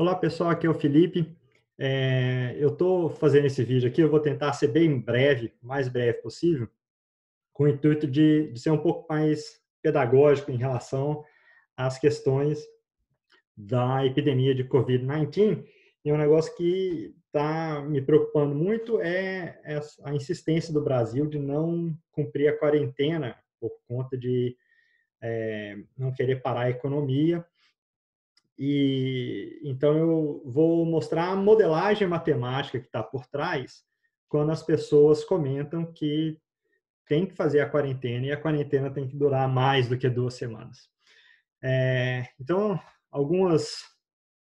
Olá pessoal, aqui é o Felipe. É, eu estou fazendo esse vídeo aqui, eu vou tentar ser bem breve, mais breve possível, com o intuito de, de ser um pouco mais pedagógico em relação às questões da epidemia de Covid-19. E um negócio que está me preocupando muito é a insistência do Brasil de não cumprir a quarentena por conta de é, não querer parar a economia e então eu vou mostrar a modelagem matemática que está por trás quando as pessoas comentam que tem que fazer a quarentena e a quarentena tem que durar mais do que duas semanas. É, então, algumas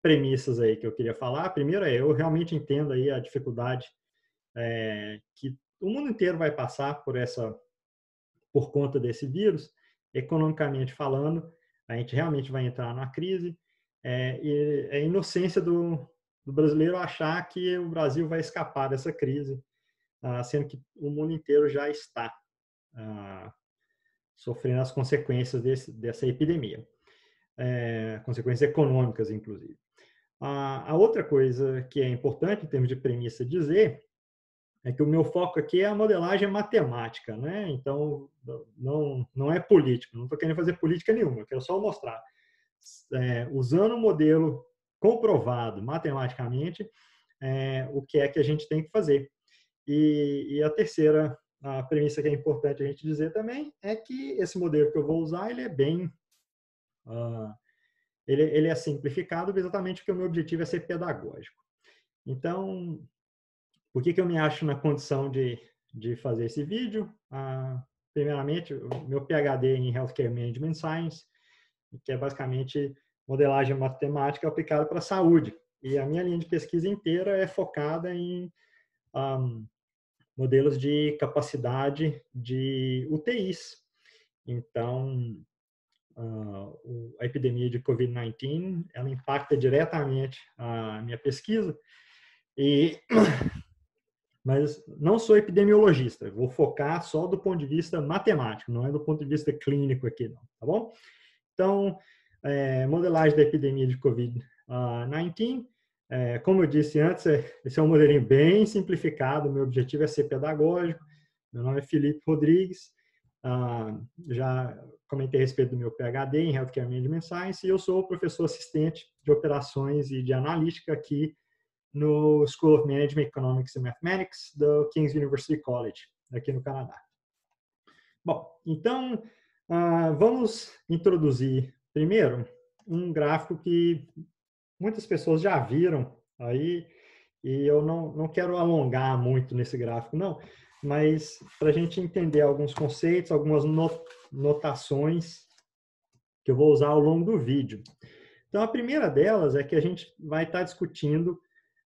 premissas aí que eu queria falar. A primeira é, eu realmente entendo aí a dificuldade é, que o mundo inteiro vai passar por essa, por conta desse vírus, economicamente falando, a gente realmente vai entrar numa crise é, é inocência do, do, brasileiro achar que o Brasil vai escapar dessa crise, ah, sendo que o mundo inteiro já está ah, sofrendo as consequências desse, dessa epidemia, é, consequências econômicas, inclusive. Ah, a outra coisa que é importante, em termos de premissa, dizer é que o meu foco aqui é a modelagem matemática, né? Então, não, não é político, não estou querendo fazer política nenhuma, quero só mostrar é, usando um modelo comprovado matematicamente, é, o que é que a gente tem que fazer. E, e, a terceira a premissa que é importante a gente dizer também é que esse modelo que eu vou usar ele é bem uh, ele, ele é simplificado exatamente porque o meu objetivo é ser pedagógico. Então, por que, que eu me acho na condição de, de fazer esse vídeo? Ah, primeiramente, meu PhD em Healthcare Management Science, que é basicamente modelagem matemática aplicada para a saúde. E a minha linha de pesquisa inteira é focada em um, modelos de capacidade de UTIs. Então, uh, a epidemia de COVID-19 ela impacta diretamente a minha pesquisa. E mas não sou epidemiologista, vou focar só do ponto de vista matemático, não é do ponto de vista clínico aqui não, tá bom? Então, é, modelagem da epidemia de Covid-19. Ah, é, como eu disse antes, é, esse é um modelinho bem simplificado. Meu objetivo é ser pedagógico. Meu nome é Felipe Rodrigues. Ah, já comentei a respeito do meu PhD em Healthcare Management Science e eu sou professor assistente de operações e de analítica aqui no School of Management, Economics and Mathematics do King's University College, aqui no Canadá. Bom, então ah, vamos introduzir primeiro um gráfico que muitas pessoas já viram aí, e eu não, não quero alongar muito nesse gráfico, não, mas para a gente entender alguns conceitos, algumas notações que eu vou usar ao longo do vídeo. Então, a primeira delas é que a gente vai estar tá discutindo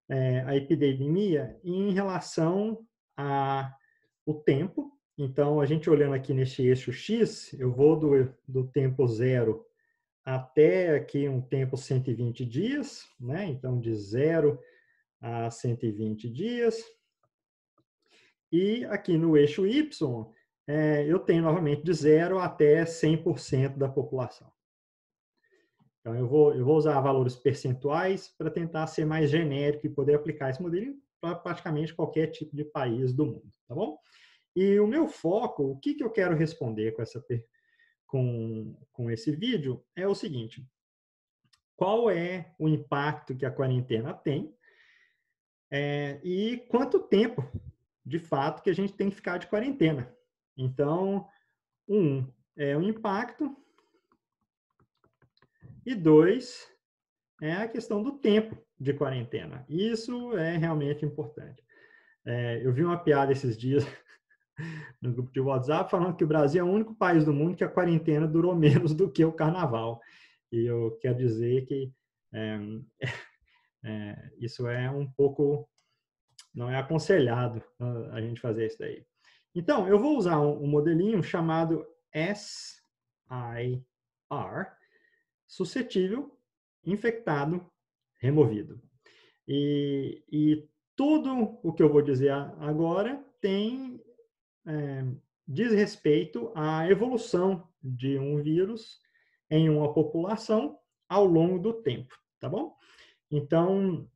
é, a epidemia em relação ao tempo então, a gente olhando aqui neste eixo X, eu vou do, do tempo zero até aqui um tempo 120 dias, né? Então, de zero a 120 dias. E aqui no eixo Y, é, eu tenho novamente de zero até 100% da população. Então, eu vou, eu vou usar valores percentuais para tentar ser mais genérico e poder aplicar esse modelo para praticamente qualquer tipo de país do mundo, tá bom? E o meu foco, o que, que eu quero responder com, essa, com, com esse vídeo, é o seguinte: qual é o impacto que a quarentena tem é, e quanto tempo, de fato, que a gente tem que ficar de quarentena. Então, um é o impacto e dois é a questão do tempo de quarentena. Isso é realmente importante. É, eu vi uma piada esses dias no grupo de WhatsApp, falando que o Brasil é o único país do mundo que a quarentena durou menos do que o carnaval. E eu quero dizer que é, é, isso é um pouco. Não é aconselhado a gente fazer isso daí. Então, eu vou usar um, um modelinho chamado SIR, suscetível, infectado, removido. E, e tudo o que eu vou dizer agora tem é, diz respeito à evolução de um vírus em uma população ao longo do tempo, tá bom? Então,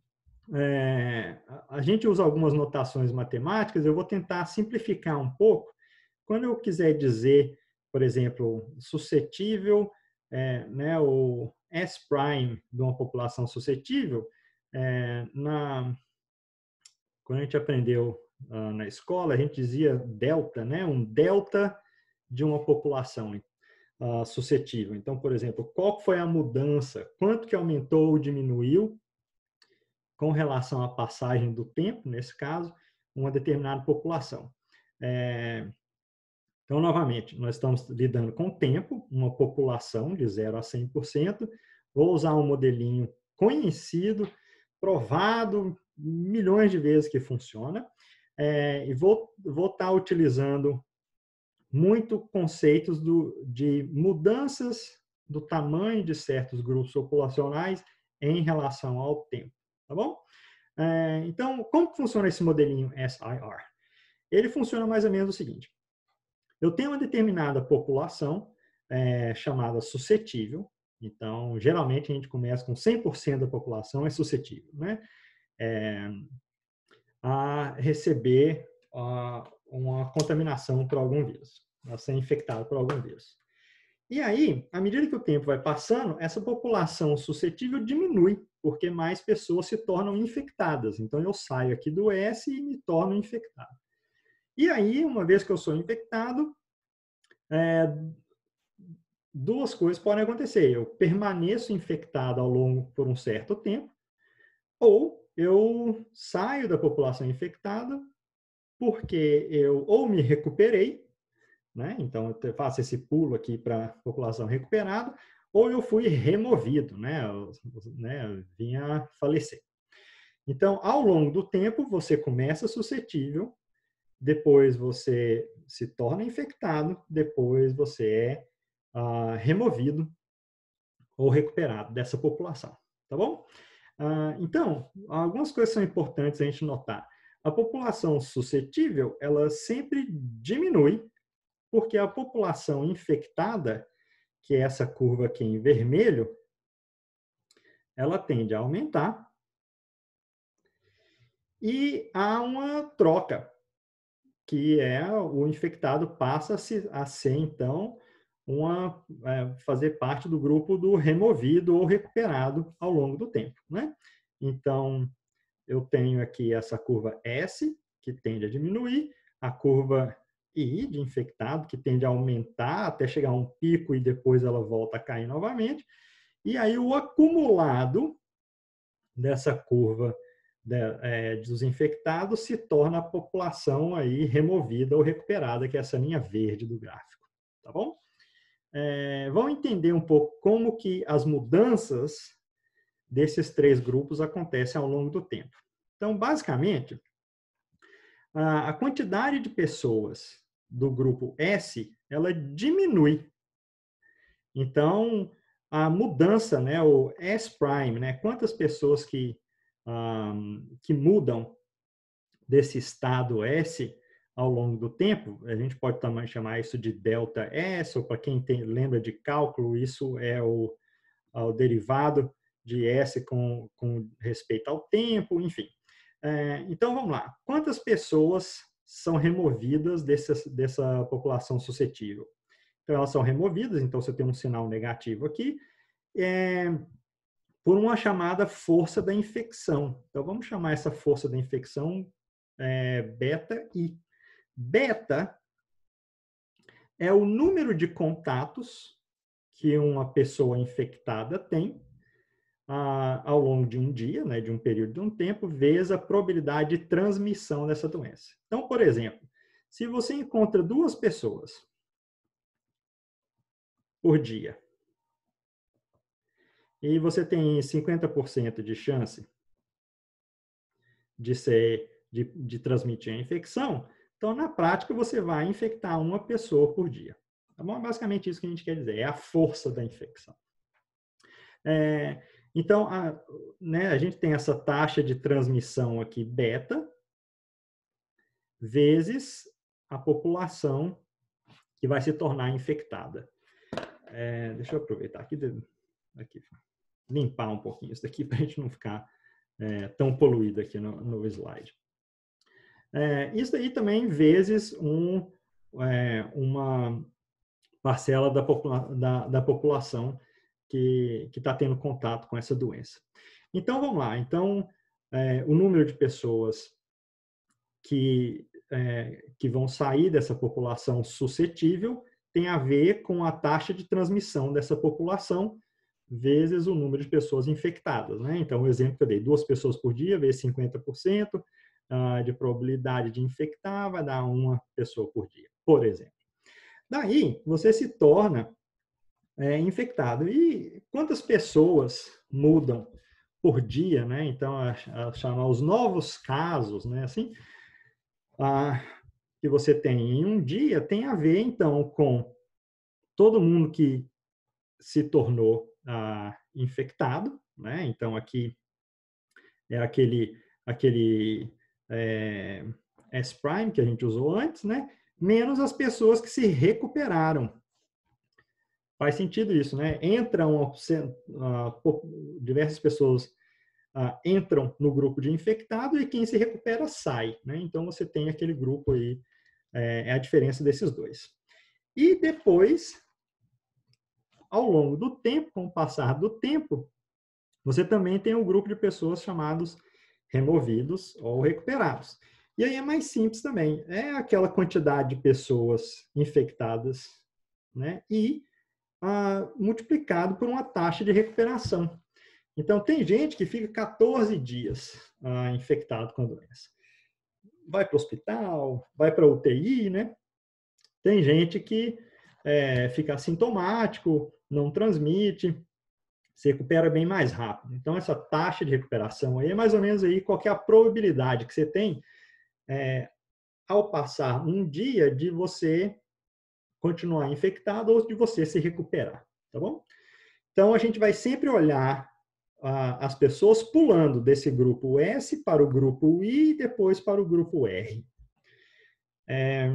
é, a gente usa algumas notações matemáticas, eu vou tentar simplificar um pouco. Quando eu quiser dizer, por exemplo, suscetível, é, né, o S' de uma população suscetível, é, na, quando a gente aprendeu uh, na escola, a gente dizia delta, né? Um delta de uma população uh, suscetível. Então, por exemplo, qual foi a mudança? Quanto que aumentou ou diminuiu com relação à passagem do tempo, nesse caso, uma determinada população? É... Então, novamente, nós estamos lidando com o tempo, uma população de 0 a 100%. Vou usar um modelinho conhecido, provado milhões de vezes que funciona é, e vou estar tá utilizando muito conceitos do, de mudanças do tamanho de certos grupos populacionais em relação ao tempo, tá bom? É, então, como funciona esse modelinho SIR? Ele funciona mais ou menos o seguinte. Eu tenho uma determinada população é, chamada suscetível. Então, geralmente a gente começa com 100% da população é suscetível, né? É, a receber uma contaminação por algum vírus, a né, ser infectado por algum vírus. E aí, à medida que o tempo vai passando, essa população suscetível diminui, porque mais pessoas se tornam infectadas. Então, eu saio aqui do S e me torno infectado. E aí, uma vez que eu sou infectado, é, duas coisas podem acontecer. Eu permaneço infectado ao longo por um certo tempo, ou eu saio da população infectada porque eu ou me recuperei, né? Então eu faço esse pulo aqui para a população recuperada, ou eu fui removido, né? Eu, né? Eu vinha falecer. Então, ao longo do tempo, você começa suscetível, depois você se torna infectado, depois você é ah, removido ou recuperado dessa população, tá bom? Ah, então, algumas coisas são importantes a gente notar. A população suscetível, ela sempre diminui, porque a população infectada, que é essa curva aqui em vermelho, ela tende a aumentar. E há uma troca, que é o infectado passa a ser, então, uma, é, fazer parte do grupo do removido ou recuperado ao longo do tempo. Né? Então, eu tenho aqui essa curva S, que tende a diminuir, a curva I, de infectado, que tende a aumentar até chegar a um pico e depois ela volta a cair novamente. E aí o acumulado dessa curva de, é, dos infectados se torna a população aí removida ou recuperada, que é essa linha verde do gráfico, tá bom? é, vão entender um pouco como que as mudanças desses três grupos acontecem ao longo do tempo. Então, basicamente, a, a quantidade de pessoas do grupo S, ela diminui. Então, a mudança, né, o S prime, né, quantas pessoas que, um, que mudam desse estado S ao longo do tempo, a gente pode também chamar isso de delta S, ou para quem tem, lembra de cálculo, isso é o, é o derivado de S com, com respeito ao tempo, enfim. É, então vamos lá. Quantas pessoas são removidas desse, dessa população suscetível? Então elas são removidas, então você tem um sinal negativo aqui, é, por uma chamada força da infecção. Então vamos chamar essa força da infecção é, beta I. Beta é o número de contatos que uma pessoa infectada tem ah, ao longo de um dia, né, de um período de um tempo, vezes a probabilidade de transmissão dessa doença. Então, por exemplo, se você encontra duas pessoas por dia e você tem 50% de chance de ser de, de transmitir a infecção, então, na prática, você vai infectar uma pessoa por dia. Tá bom? É basicamente isso que a gente quer dizer, é a força da infecção. É, então, a, né, a gente tem essa taxa de transmissão aqui, beta, vezes a população que vai se tornar infectada. É, deixa eu aproveitar aqui, aqui, limpar um pouquinho isso daqui para a gente não ficar é, tão poluído aqui no, no slide. É, isso aí também vezes um, é, uma parcela da, popula da, da população que está tendo contato com essa doença. Então vamos lá. Então é, o número de pessoas que é, que vão sair dessa população suscetível tem a ver com a taxa de transmissão dessa população vezes o número de pessoas infectadas. Né? Então, o exemplo que eu dei, duas pessoas por dia, vezes 50%, ah, de probabilidade de infectar vai dar uma pessoa por dia, por exemplo. Daí, você se torna é, infectado. E quantas pessoas mudam por dia, né? Então, a, a chamar os novos casos, né? Assim, a, que você tem em um dia tem a ver, então, com todo mundo que se tornou a, ah, infectado, né? Então, aqui é aquele, aquele é, S prime que a gente usou antes, né? Menos as pessoas que se recuperaram. Faz sentido isso, né? Entram ah, diversas pessoas ah, entram no grupo de infectado e quem se recupera sai, né? Então você tem aquele grupo aí é, é, a diferença desses dois. E depois, ao longo do tempo, com o passar do tempo, você também tem um grupo de pessoas chamados removidos ou recuperados. E aí é mais simples também, é aquela quantidade de pessoas infectadas, né? E ah, multiplicado por uma taxa de recuperação. Então, tem gente que fica 14 dias ah, infectado com a doença. Vai para o hospital, vai para UTI, né? Tem gente que é, fica assintomático, não transmite se recupera bem mais rápido. Então, essa taxa de recuperação aí é mais ou menos aí qual é a probabilidade que você tem é, ao passar um dia de você continuar infectado ou de você se recuperar, tá bom? Então, a gente vai sempre olhar as pessoas pulando desse grupo S para o grupo I e depois para o grupo R. É,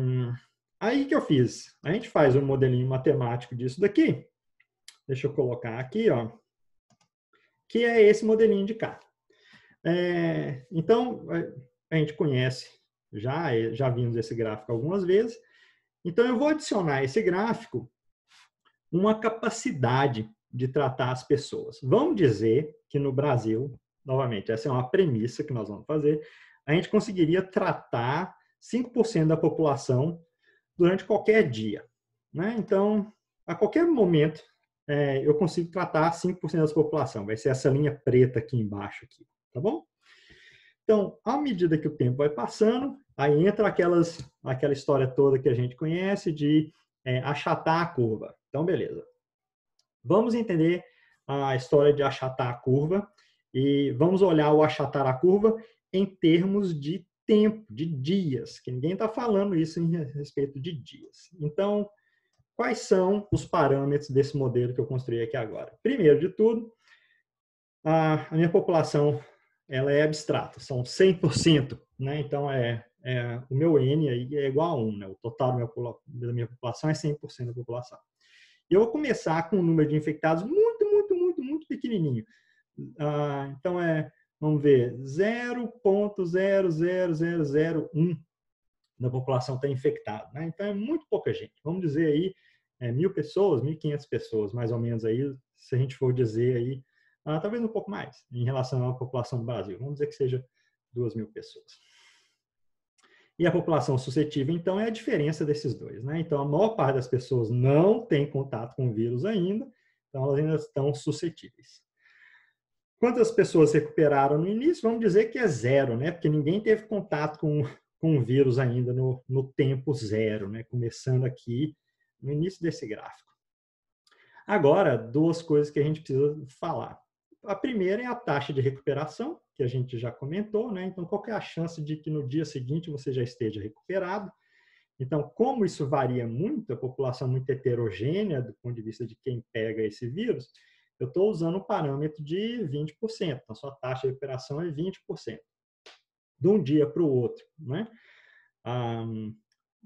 aí que eu fiz? A gente faz um modelinho matemático disso daqui. Deixa eu colocar aqui, ó que é esse modelinho de cá. É, então, a gente conhece já, é, já vimos esse gráfico algumas vezes. Então, eu vou adicionar a esse gráfico uma capacidade de tratar as pessoas. Vamos dizer que no Brasil, novamente, essa é uma premissa que nós vamos fazer, a gente conseguiria tratar 5% da população durante qualquer dia. Né? Então, a qualquer momento, é, eu consigo tratar 5% da população. Vai ser essa linha preta aqui embaixo, aqui, tá bom? Então, à medida que o tempo vai passando, aí entra aquelas, aquela história toda que a gente conhece de é, achatar a curva. Então, beleza. Vamos entender a história de achatar a curva e vamos olhar o achatar a curva em termos de tempo, de dias, que ninguém está falando isso em respeito de dias. Então, Quais são os parâmetros desse modelo que eu construí aqui agora? Primeiro de tudo, a minha população ela é abstrata, são 100%, né? Então é, é o meu n aí é igual a 1, né? O total da minha, população é 100% da população. E eu vou começar com um número de infectados muito, muito, muito, muito pequenininho. Ah, então é, vamos ver, 0.00001 da população está infectada. Né? Então, é muito pouca gente. Vamos dizer aí, é, mil pessoas, 1.500 pessoas, mais ou menos aí, se a gente for dizer aí, ah, talvez um pouco mais, em relação à população do Brasil. Vamos dizer que seja duas mil pessoas. E a população suscetível, então, é a diferença desses dois. Né? Então, a maior parte das pessoas não tem contato com o vírus ainda, então elas ainda estão suscetíveis. Quantas pessoas recuperaram no início? Vamos dizer que é zero, né? Porque ninguém teve contato com com o vírus ainda no, no tempo zero, né? começando aqui no início desse gráfico. Agora, duas coisas que a gente precisa falar. A primeira é a taxa de recuperação, que a gente já comentou, né? Então, qual é a chance de que no dia seguinte você já esteja recuperado? Então, como isso varia muito, a população é muito heterogênea do ponto de vista de quem pega esse vírus, eu estou usando um parâmetro de 20%. Então, sua taxa de recuperação é 20% de um dia para o outro, né?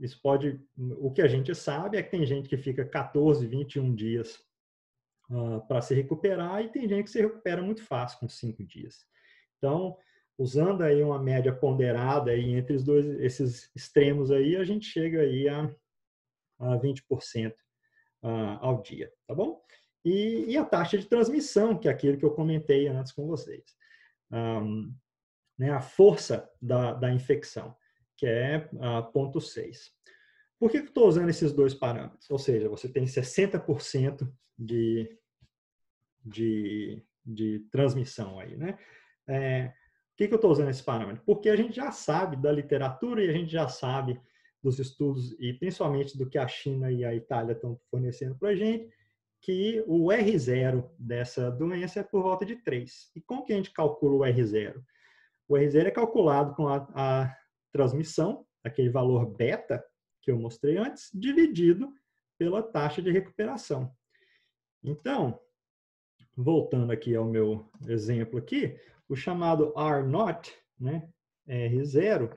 isso pode, o que a gente sabe é que tem gente que fica 14, 21 dias ah, para se recuperar e tem gente que se recupera muito fácil com 5 dias. Então, usando aí uma média ponderada aí entre os dois, esses extremos aí, a gente chega aí a, a 20% ah, ao dia, tá bom? E, e, a taxa de transmissão, que é aquilo que eu comentei antes com vocês né, a força da, da infecção, que é a ponto 6. Por que, que eu estou usando esses dois parâmetros? Ou seja, você tem 60% de, de, de transmissão aí, né? É, por que, que eu estou usando esse parâmetro? Porque a gente já sabe da literatura e a gente já sabe dos estudos e principalmente do que a China e a Itália estão fornecendo para a gente, que o R0 dessa doença é por volta de 3. E como que a gente calcula o R0? O R0 é calculado com a, a transmissão, aquele valor beta que eu mostrei antes, dividido pela taxa de recuperação. Então, voltando aqui ao meu exemplo aqui, o chamado R0, né, R0,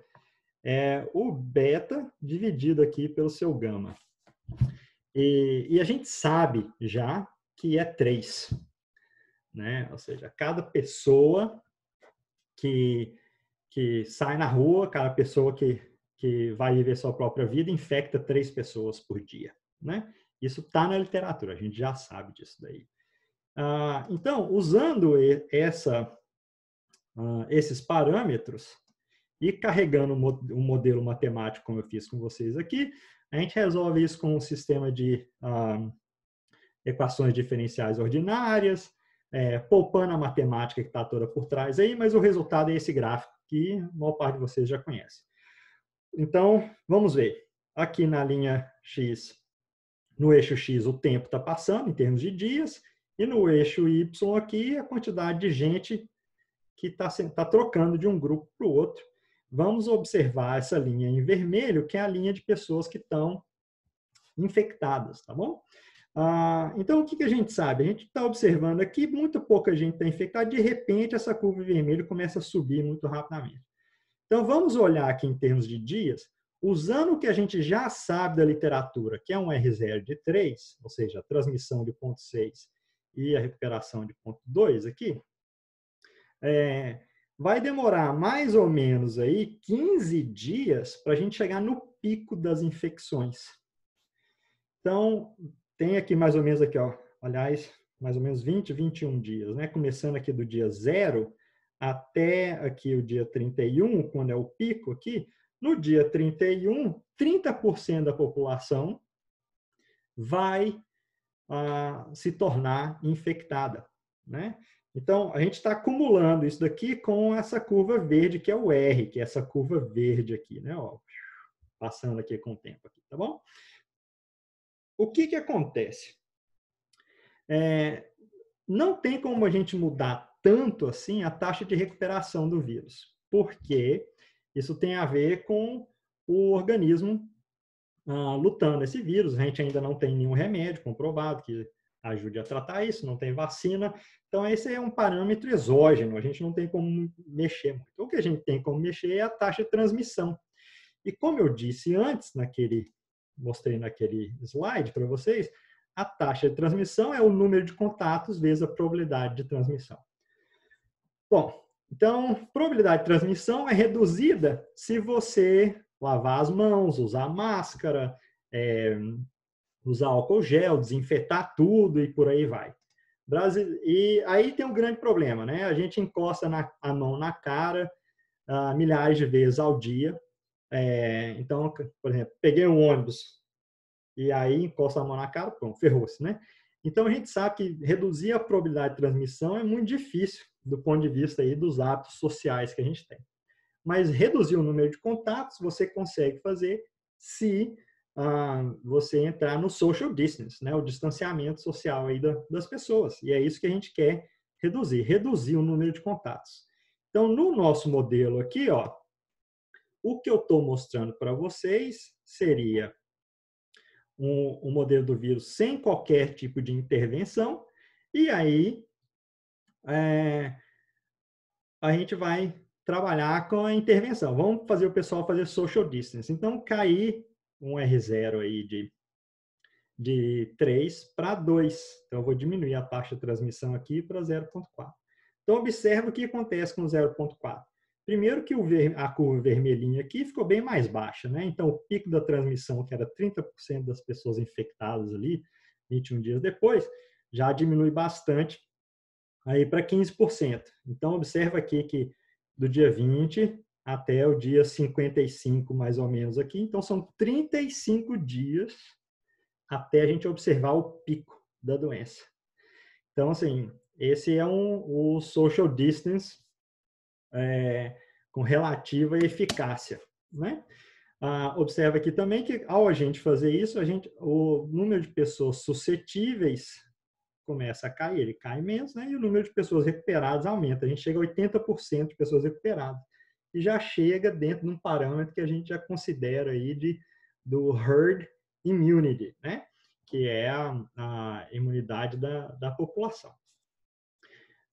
é o beta dividido aqui pelo seu gama. E, e, a gente sabe já que é 3. Né? Ou seja, cada pessoa que, que sai na rua, cada pessoa que, que vai viver sua própria vida infecta três pessoas por dia, né? Isso está na literatura, a gente já sabe disso daí. Ah, então, usando essa, ah, esses parâmetros e carregando um modelo matemático, como eu fiz com vocês aqui, a gente resolve isso com um sistema de ah, equações diferenciais ordinárias, é, poupando a matemática que está toda por trás aí, mas o resultado é esse gráfico que a maior parte de vocês já conhece. Então, vamos ver. Aqui na linha X, no eixo X, o tempo está passando em termos de dias, e no eixo Y aqui, a quantidade de gente que está tá trocando de um grupo para o outro. Vamos observar essa linha em vermelho, que é a linha de pessoas que estão infectadas, tá bom? Ah, então, o que, que a gente sabe? A gente está observando aqui, muito pouca gente está infectada, de repente essa curva vermelha começa a subir muito rapidamente. Então, vamos olhar aqui em termos de dias, usando o que a gente já sabe da literatura, que é um R0 de 3, ou seja, a transmissão de ponto 6 e a recuperação de ponto 2 aqui, é, vai demorar mais ou menos aí 15 dias para a gente chegar no pico das infecções. Então, tem aqui mais ou menos aqui, ó, aliás, mais ou menos 20, 21 dias, né? Começando aqui do dia zero até aqui o dia 31, quando é o pico aqui, no dia 31, 30% da população vai ah, se tornar infectada, né? Então, a gente está acumulando isso daqui com essa curva verde, que é o R, que é essa curva verde aqui, né? Ó, passando aqui com o tempo, aqui, tá bom? O que, que acontece? É, não tem como a gente mudar tanto assim a taxa de recuperação do vírus, porque isso tem a ver com o organismo ah, lutando esse vírus. A gente ainda não tem nenhum remédio comprovado que ajude a tratar isso, não tem vacina. Então, esse é um parâmetro exógeno, a gente não tem como mexer muito. O que a gente tem como mexer é a taxa de transmissão. E como eu disse antes, naquele mostrei naquele slide para vocês, a taxa de transmissão é o número de contatos vezes a probabilidade de transmissão. Bom, então, probabilidade de transmissão é reduzida se você lavar as mãos, usar máscara, é, usar álcool gel, desinfetar tudo e por aí vai. Brasil... E aí tem um grande problema, né? A gente encosta na, a mão na cara ah, milhares de vezes ao dia, é, então, por exemplo, peguei um ônibus e aí encosta a mão na cara, pronto, ferrou-se, né? Então, a gente sabe que reduzir a probabilidade de transmissão é muito difícil do ponto de vista aí dos atos sociais que a gente tem. Mas reduzir o número de contatos você consegue fazer se ah, você entrar no social distance, né? o distanciamento social aí da, das pessoas. E é isso que a gente quer reduzir, reduzir o número de contatos. Então, no nosso modelo aqui, ó, o que eu estou mostrando para vocês seria um, um, modelo do vírus sem qualquer tipo de intervenção, e aí é, a gente vai trabalhar com a intervenção. Vamos fazer o pessoal fazer social distance. Então, cair um R0 aí de, de 3 para 2. Então, eu vou diminuir a taxa de transmissão aqui para 0,4. Então, observa o que acontece com 0,4. Primeiro que ver, a curva vermelhinha aqui ficou bem mais baixa, né? Então o pico da transmissão, que era 30% das pessoas infectadas ali, 21 dias depois, já diminui bastante aí para 15%. Então observa aqui que do dia 20 até o dia 55 mais ou menos aqui, então são 35 dias até a gente observar o pico da doença. Então assim, esse é um, o social distance é, com relativa eficácia. Né? Ah, observa aqui também que ao a gente fazer isso, a gente, o número de pessoas suscetíveis começa a cair, ele cai menos, né? e o número de pessoas recuperadas aumenta. A gente chega a 80% de pessoas recuperadas. E já chega dentro de um parâmetro que a gente já considera aí de, do herd immunity, né? que é a, a imunidade da, da população.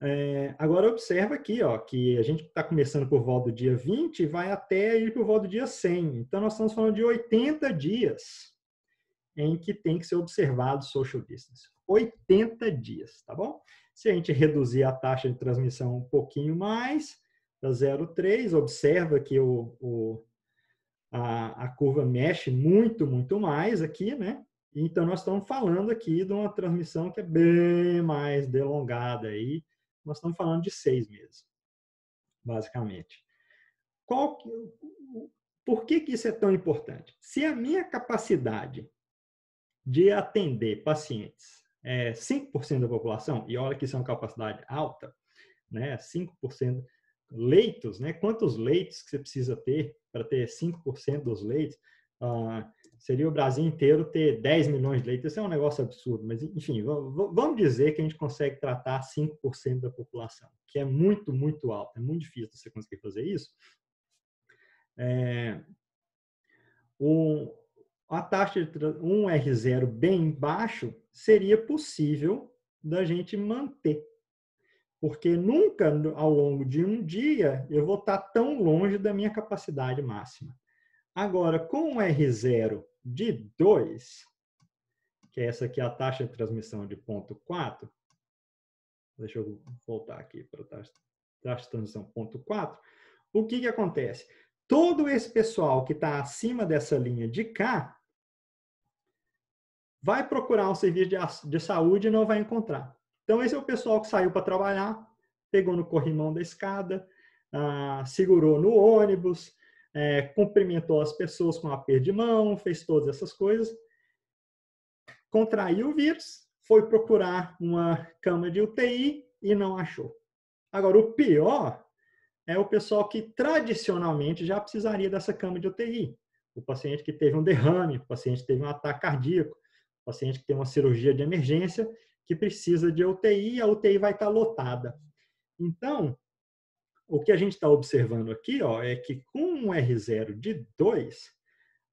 É, agora observa aqui ó, que a gente está começando por volta do dia 20 e vai até ir por volta do dia 100. Então, nós estamos falando de 80 dias em que tem que ser observado social distance. 80 dias, tá bom? Se a gente reduzir a taxa de transmissão um pouquinho mais, da 0,3, observa que o, o a, a curva mexe muito, muito mais aqui, né? Então, nós estamos falando aqui de uma transmissão que é bem mais delongada aí, nós estamos falando de seis meses, basicamente. Qual que, por que, que isso é tão importante? Se a minha capacidade de atender pacientes é 5% da população, e olha que isso é uma capacidade alta, né, 5% leitos, né, quantos leitos que você precisa ter para ter 5% dos leitos, ah, seria o Brasil inteiro ter 10 milhões de leitos, isso é um negócio absurdo, mas enfim, vamos dizer que a gente consegue tratar 5% da população, que é muito, muito alto, é muito difícil você conseguir fazer isso. É, o, a taxa de um R0 bem baixo seria possível da gente manter. Porque nunca ao longo de um dia eu vou estar tão longe da minha capacidade máxima. Agora, com um R0 de 2, que é essa aqui a taxa de transmissão de ponto 4, deixa eu voltar aqui para a taxa, taxa de transmissão ponto 4, o que, que acontece? Todo esse pessoal que está acima dessa linha de cá vai procurar um serviço de, de saúde e não vai encontrar. Então, esse é o pessoal que saiu para trabalhar, pegou no corrimão da escada, ah, segurou no ônibus, é, cumprimentou as pessoas com aperto de mão, fez todas essas coisas, contraiu o vírus, foi procurar uma cama de UTI e não achou. Agora, o pior é o pessoal que tradicionalmente já precisaria dessa cama de UTI. O paciente que teve um derrame, o paciente que teve um ataque cardíaco, o paciente que tem uma cirurgia de emergência, que precisa de UTI, a UTI vai estar lotada. Então, o que a gente está observando aqui ó, é que com um R0 de 2,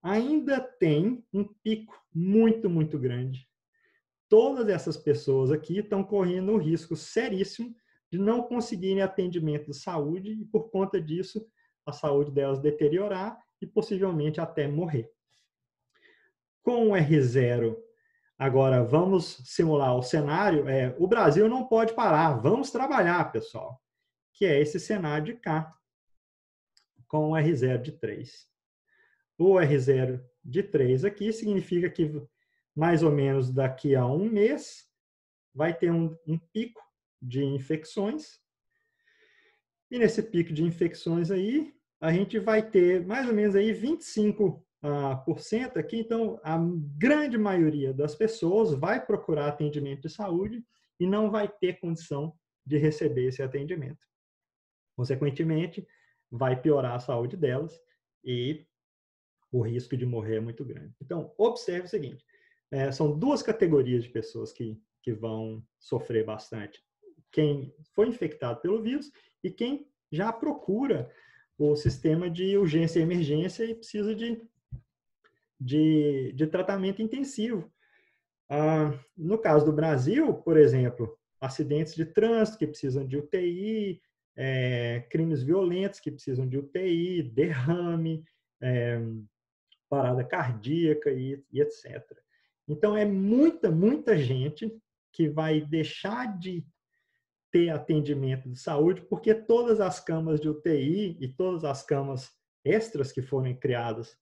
ainda tem um pico muito, muito grande. Todas essas pessoas aqui estão correndo um risco seríssimo de não conseguirem atendimento de saúde e, por conta disso, a saúde delas deteriorar e possivelmente até morrer. Com o R0, agora vamos simular o cenário. É, o Brasil não pode parar, vamos trabalhar, pessoal que é esse cenário de cá, com o R0 de 3. O R0 de 3 aqui significa que mais ou menos daqui a um mês vai ter um, um pico de infecções. E nesse pico de infecções aí, a gente vai ter mais ou menos aí 25% ah, aqui. Então, a grande maioria das pessoas vai procurar atendimento de saúde e não vai ter condição de receber esse atendimento. Consequentemente, vai piorar a saúde delas e o risco de morrer é muito grande. Então, observe o seguinte: é, são duas categorias de pessoas que, que vão sofrer bastante. Quem foi infectado pelo vírus e quem já procura o sistema de urgência e emergência e precisa de, de, de tratamento intensivo. Ah, no caso do Brasil, por exemplo, acidentes de trânsito que precisam de UTI, é, crimes violentos que precisam de UTI, derrame, é, parada cardíaca e, e etc. Então, é muita, muita gente que vai deixar de ter atendimento de saúde, porque todas as camas de UTI e todas as camas extras que foram criadas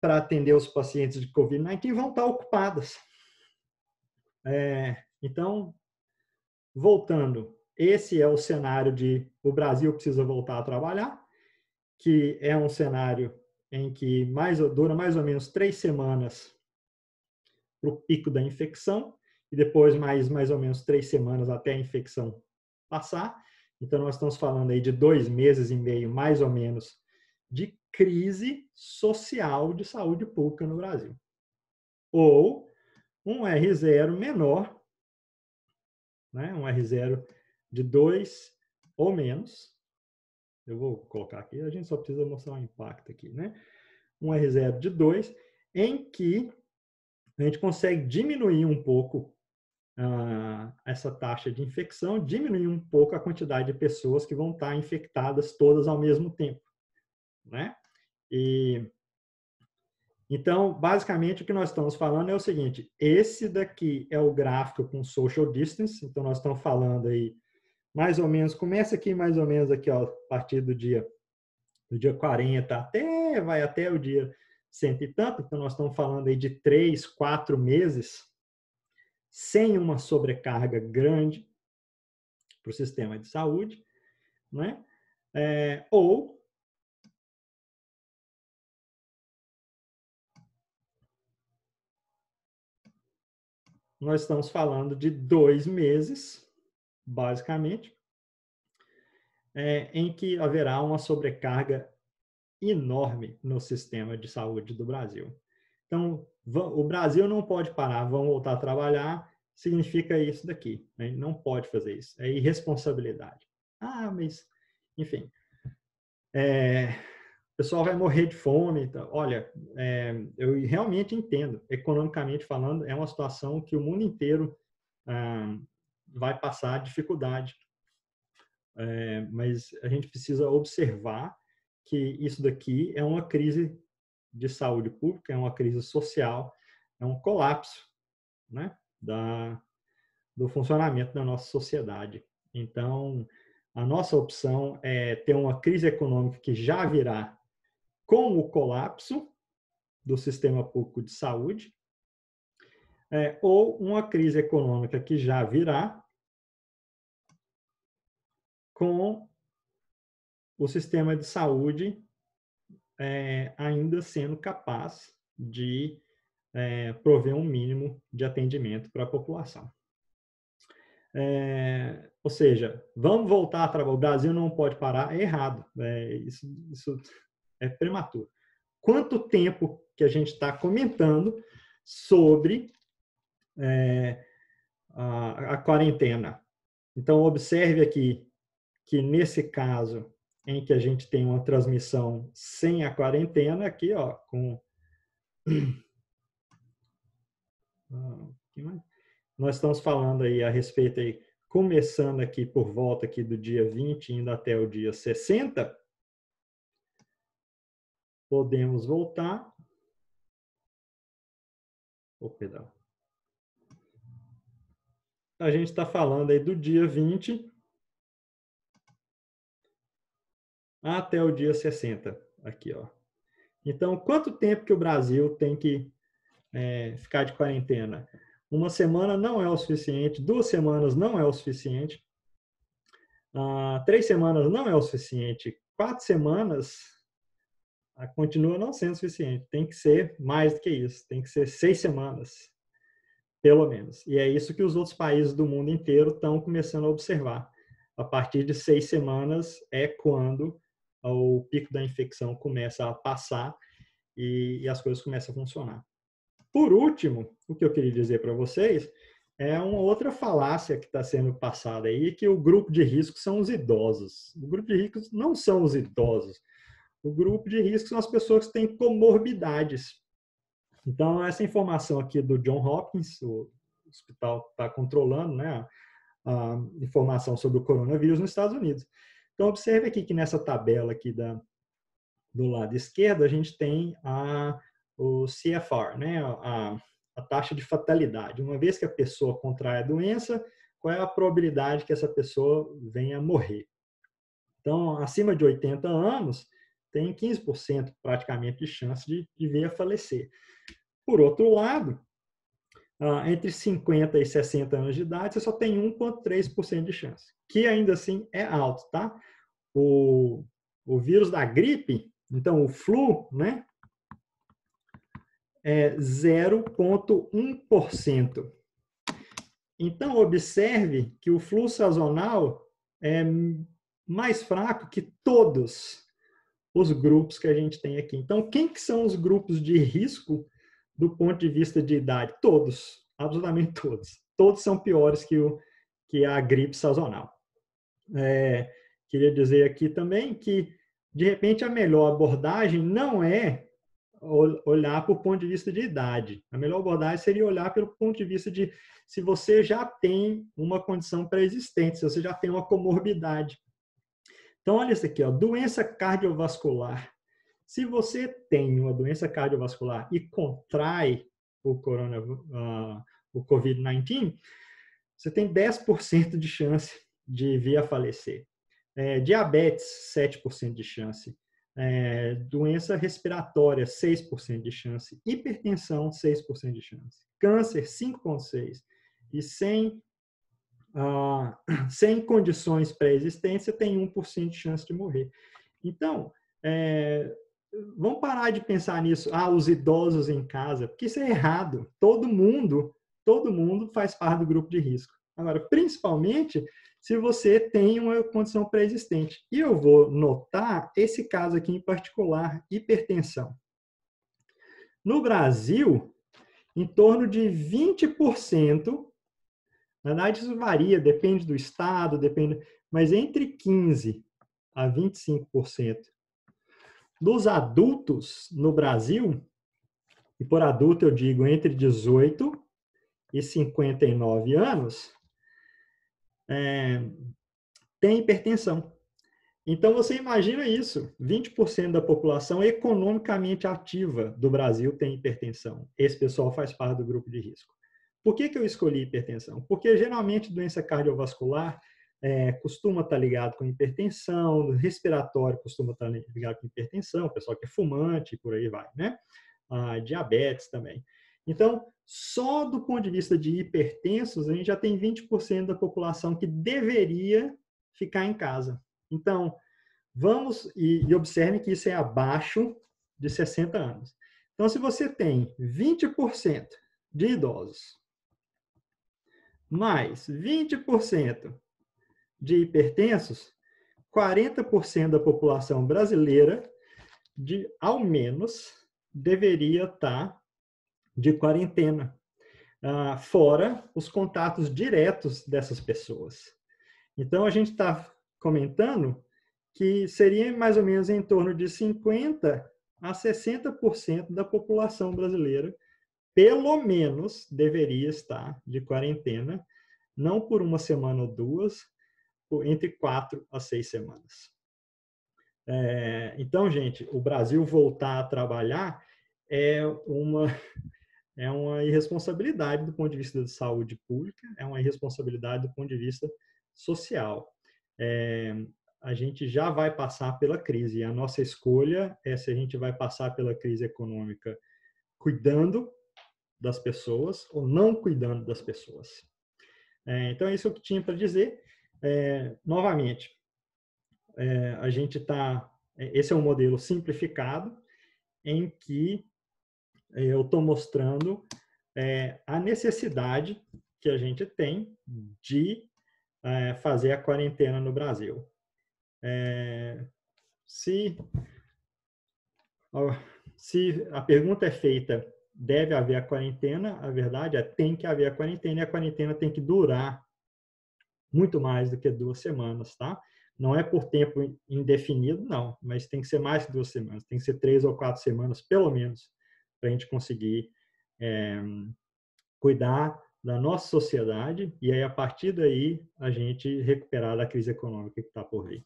para atender os pacientes de Covid-19 vão estar ocupadas. É, então, voltando, esse é o cenário de o Brasil precisa voltar a trabalhar, que é um cenário em que mais, dura mais ou menos três semanas para o pico da infecção e depois mais mais ou menos três semanas até a infecção passar. Então nós estamos falando aí de dois meses e meio mais ou menos de crise social de saúde pública no Brasil, ou um R0 menor, né? um R0 de 2 ou menos. Eu vou colocar aqui, a gente só precisa mostrar o um impacto aqui, né? Um R0 de 2, em que a gente consegue diminuir um pouco uh, essa taxa de infecção, diminuir um pouco a quantidade de pessoas que vão estar infectadas todas ao mesmo tempo, né? E então, basicamente, o que nós estamos falando é o seguinte: esse daqui é o gráfico com social distance, então nós estamos falando aí mais ou menos, começa aqui mais ou menos aqui, ó, a partir do dia do dia 40 até vai até o dia cento e tanto, então nós estamos falando aí de três, quatro meses sem uma sobrecarga grande para o sistema de saúde, né? É, ou nós estamos falando de dois meses basicamente, é, em que haverá uma sobrecarga enorme no sistema de saúde do Brasil. Então, o Brasil não pode parar, vão voltar a trabalhar, significa isso daqui. Né? Não pode fazer isso, é irresponsabilidade. Ah, mas, enfim. É, o pessoal vai morrer de fome. Então, olha, é, eu realmente entendo, economicamente falando, é uma situação que o mundo inteiro ah, vai passar dificuldade. É, mas a gente precisa observar que isso daqui é uma crise de saúde pública, é uma crise social, é um colapso né, da, do funcionamento da nossa sociedade. Então, a nossa opção é ter uma crise econômica que já virá com o colapso do sistema público de saúde, é, ou uma crise econômica que já virá com o sistema de saúde é, ainda sendo capaz de é, prover um mínimo de atendimento para a população. É, ou seja, vamos voltar a trabalhar. O Brasil não pode parar, é errado. É, isso, isso é prematuro. Quanto tempo que a gente está comentando sobre é, a, a, quarentena. Então, observe aqui que nesse caso em que a gente tem uma transmissão sem a quarentena, aqui, ó, com. Ah, Nós estamos falando aí a respeito aí, começando aqui por volta aqui do dia 20, indo até o dia 60. Podemos voltar. O oh, pedal. A gente está falando aí do dia 20 até o dia 60, aqui, ó. Então, quanto tempo que o Brasil tem que é, ficar de quarentena? Uma semana não é o suficiente, duas semanas não é o suficiente, ah, três semanas não é o suficiente, quatro semanas ah, continua não sendo suficiente. Tem que ser mais do que isso, tem que ser seis semanas, pelo menos. E é isso que os outros países do mundo inteiro estão começando a observar. A partir de seis semanas é quando o pico da infecção começa a passar e, e as coisas começam a funcionar. Por último, o que eu queria dizer para vocês é uma outra falácia que está sendo passada aí, que o grupo de risco são os idosos. O grupo de risco não são os idosos. O grupo de risco são as pessoas que têm comorbidades. Então, essa informação aqui do John Hopkins, o hospital está controlando né, a informação sobre o coronavírus nos Estados Unidos. Então, observe aqui que nessa tabela aqui da, do lado esquerdo, a gente tem a, o CFR, né? a, a taxa de fatalidade. Uma vez que a pessoa contrai a doença, qual é a probabilidade que essa pessoa venha a morrer? Então, acima de 80 anos, tem 15% praticamente de chance de, de vir a falecer. Por outro lado, ah, entre 50 e 60 anos de idade, você só tem 1,3% de chance, que ainda assim é alto, tá? O, o vírus da gripe, então o flu, né? É 0,1%. Então, observe que o flu sazonal é mais fraco que todos os grupos que a gente tem aqui. Então, quem que são os grupos de risco do ponto de vista de idade, todos, absolutamente todos. Todos são piores que, o, que a gripe sazonal. É, queria dizer aqui também que, de repente, a melhor abordagem não é olhar por ponto de vista de idade. A melhor abordagem seria olhar pelo ponto de vista de se você já tem uma condição pré-existente, se você já tem uma comorbidade. Então, olha isso aqui, ó, doença cardiovascular se você tem uma doença cardiovascular e contrai o, corona, uh, o Covid-19, você tem 10% de chance de vir a falecer. É, diabetes, 7% de chance. É, doença respiratória, 6% de chance. Hipertensão, 6% de chance. Câncer, 5,6%. E sem, uh, sem condições pré-existentes, você tem 1% de chance de morrer. Então, é, vamos parar de pensar nisso, ah, os idosos em casa, porque isso é errado. Todo mundo, todo mundo faz parte do grupo de risco. Agora, principalmente se você tem uma condição pré-existente. E eu vou notar esse caso aqui em particular, hipertensão. No Brasil, em torno de 20%, na verdade isso varia, depende do estado, depende, mas entre 15 a 25% dos adultos no Brasil, e por adulto eu digo entre 18 e 59 anos, é, tem hipertensão. Então você imagina isso: 20% da população economicamente ativa do Brasil tem hipertensão. Esse pessoal faz parte do grupo de risco. Por que, que eu escolhi hipertensão? Porque geralmente doença cardiovascular é, costuma estar tá ligado com hipertensão, respiratório costuma estar tá ligado com hipertensão, pessoal que é fumante, por aí vai, né? Ah, diabetes também. Então, só do ponto de vista de hipertensos, a gente já tem 20% da população que deveria ficar em casa. Então, vamos, e, e observe que isso é abaixo de 60 anos. Então, se você tem 20% de idosos, mais 20% de hipertensos, 40% da população brasileira, de ao menos, deveria estar tá de quarentena, ah, fora os contatos diretos dessas pessoas. Então, a gente está comentando que seria mais ou menos em torno de 50% a 60% da população brasileira, pelo menos, deveria estar de quarentena, não por uma semana ou duas, entre quatro a seis semanas. É, então, gente, o Brasil voltar a trabalhar é uma, é uma irresponsabilidade do ponto de vista de saúde pública, é uma irresponsabilidade do ponto de vista social. É, a gente já vai passar pela crise. A nossa escolha é se a gente vai passar pela crise econômica cuidando das pessoas ou não cuidando das pessoas. É, então, é isso que eu tinha para dizer. É, novamente, é, a gente está. É, esse é um modelo simplificado em que é, eu estou mostrando é, a necessidade que a gente tem de é, fazer a quarentena no Brasil. se, se a pergunta é feita, deve haver a quarentena, a verdade é tem que haver a quarentena e a quarentena tem que durar muito mais do que duas semanas, tá? Não é por tempo indefinido, não, mas tem que ser mais que duas semanas, tem que ser três ou quatro semanas, pelo menos, para a gente conseguir é, cuidar da nossa sociedade e aí, a partir daí, a gente recuperar da crise econômica que está por vir.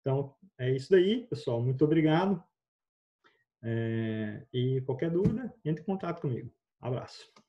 Então, é isso daí, pessoal. Muito obrigado. É, e qualquer dúvida, entre em contato comigo. Abraço.